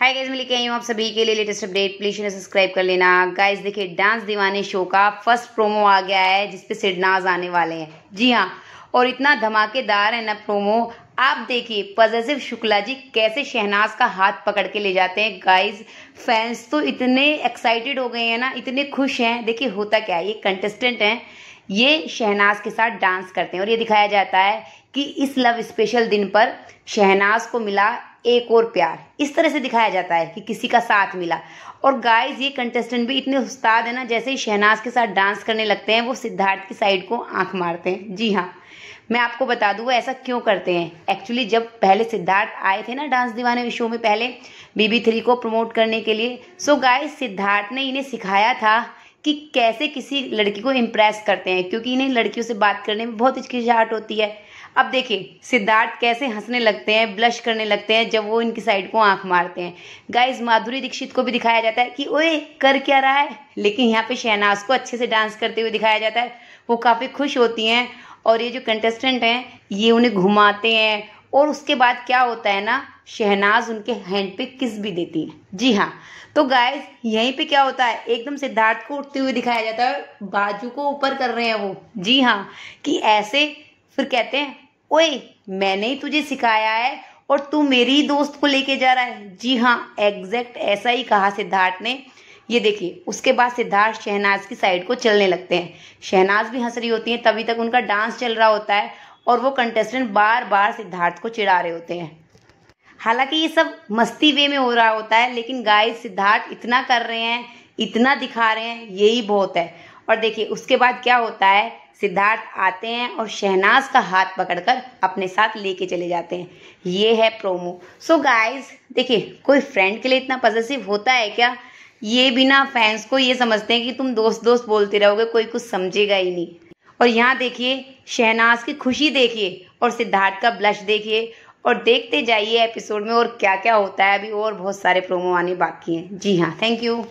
hi guys मैं लेके आई हूँ आप सभी के लिए लेटेस्ट अपडेट प्लीज इन्हें सब्सक्राइब कर लेना गाइज देखिए डांस दीवाने शो का फर्स्ट प्रोमो आ गया है जिसपे सिडनाज आने वाले हैं जी हाँ और इतना धमाकेदार है ना प्रोमो आप देखिए पजेसिव शुक्ला जी कैसे शहनाज का हाथ पकड़ के ले जाते हैं गाइज फैंस तो इतने एक्साइटेड हो गए हैं ना इतने खुश हैं देखिए होता क्या है ये कंटेस्टेंट हैं ये शहनाज के साथ डांस करते हैं और ये दिखाया जाता है कि इस लव स्पेशल दिन पर शहनाज को मिला एक और प्यार इस तरह से दिखाया जाता है कि किसी का साथ मिला और गाइस ये कंटेस्टेंट भी इतने उस्ताद है ना जैसे ही शहनाज के साथ डांस करने लगते हैं वो सिद्धार्थ की साइड को आंख मारते हैं जी हाँ मैं आपको बता दूँ वो ऐसा क्यों करते हैं एक्चुअली जब पहले सिद्धार्थ आए थे ना डांस दीवाने शो में पहले बीबी थ्री को प्रमोट करने के लिए सो गाइस सिद्धार्थ ने इन्हें सिखाया था कि कैसे किसी लड़की को इम्प्रेस करते हैं क्योंकि इन्हें लड़कियों से बात करने में बहुत हिचकिचाहट होती है अब देखिए सिद्धार्थ कैसे हंसने लगते हैं ब्लश करने लगते हैं जब वो इनकी साइड को आंख मारते हैं गाइस माधुरी दीक्षित को भी दिखाया जाता है कि ओए कर क्या रहा है लेकिन यहाँ पे शहनाज को अच्छे से डांस करते हुए दिखाया जाता है वो काफ़ी खुश होती हैं और ये जो कंटेस्टेंट हैं ये उन्हें घुमाते हैं और उसके बाद क्या होता है ना शहनाज उनके हैंड पे किस भी देती है जी हाँ तो गाय यहीं पे क्या होता है एकदम सिद्धार्थ को उठते हुए दिखाया जाता है बाजू को ऊपर कर रहे हैं वो जी हाँ कि ऐसे फिर कहते हैं ओए मैंने ही तुझे सिखाया है और तू मेरी दोस्त को लेके जा रहा है जी हाँ एग्जैक्ट ऐसा ही कहा सिद्धार्थ ने ये देखिए उसके बाद सिद्धार्थ शहनाज की साइड को चलने लगते हैं शहनाज भी हंस रही होती है तभी तक उनका डांस चल रहा होता है और वो कंटेस्टेंट बार बार सिद्धार्थ को चिढ़ा रहे होते हैं हालांकि ये सब मस्ती वे में हो रहा होता है लेकिन गाय सिद्धार्थ इतना कर रहे हैं इतना दिखा रहे हैं यही बहुत है और देखिए उसके बाद क्या होता है सिद्धार्थ आते हैं और शहनाज का हाथ पकड़कर अपने साथ लेके चले जाते हैं ये है प्रोमो सो गाइस देखिए कोई फ्रेंड के लिए इतना पॉजिटिव होता है क्या ये बिना फैंस को ये समझते हैं कि तुम दोस्त दोस्त बोलते रहोगे कोई कुछ समझेगा ही नहीं और यहाँ देखिए शहनाज की खुशी देखिए और सिद्धार्थ का ब्लश देखिए और देखते जाइए एपिसोड में और क्या क्या होता है अभी और बहुत सारे प्रोमो आने बाकी हैं जी हाँ थैंक यू